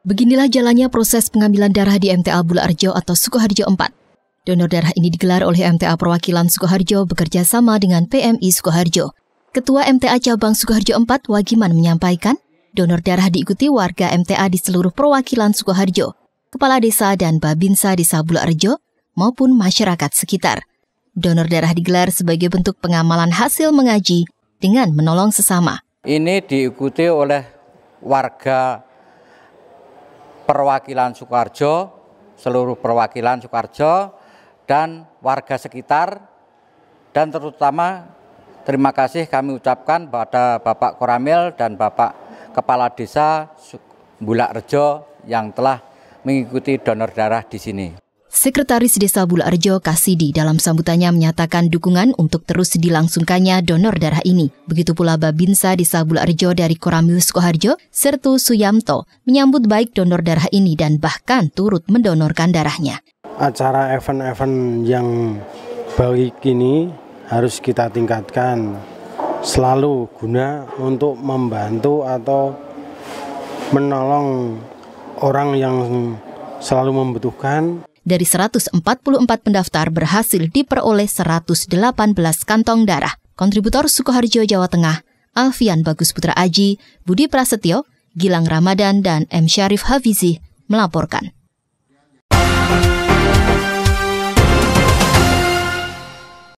Beginilah jalannya proses pengambilan darah di MTA Bularjo atau Sukoharjo 4. Donor darah ini digelar oleh MTA Perwakilan Sukoharjo bekerja sama dengan PMI Sukoharjo. Ketua MTA Cabang Sukoharjo 4 Wagiman menyampaikan, donor darah diikuti warga MTA di seluruh perwakilan Sukoharjo, kepala desa dan babinsa di Sabularjo maupun masyarakat sekitar. Donor darah digelar sebagai bentuk pengamalan hasil mengaji dengan menolong sesama. Ini diikuti oleh warga perwakilan Sukarjo, seluruh perwakilan Sukarjo dan warga sekitar dan terutama terima kasih kami ucapkan pada Bapak Koramil dan Bapak Kepala Desa Bulak Rejo yang telah mengikuti donor darah di sini. Sekretaris Desa Bularjo Kasidi dalam sambutannya menyatakan dukungan untuk terus dilangsungkannya donor darah ini. Begitu pula Babinsa Desa Bularjo dari Koramil Sukoharjo, Sertu Suyamto, menyambut baik donor darah ini dan bahkan turut mendonorkan darahnya. Acara event-event yang baik ini harus kita tingkatkan selalu guna untuk membantu atau menolong orang yang selalu membutuhkan dari 144 pendaftar berhasil diperoleh 118 kantong darah. Kontributor Sukoharjo, Jawa Tengah, Alfian Bagus Putra Aji, Budi Prasetyo, Gilang Ramadan, dan M. Syarif Hafizi melaporkan.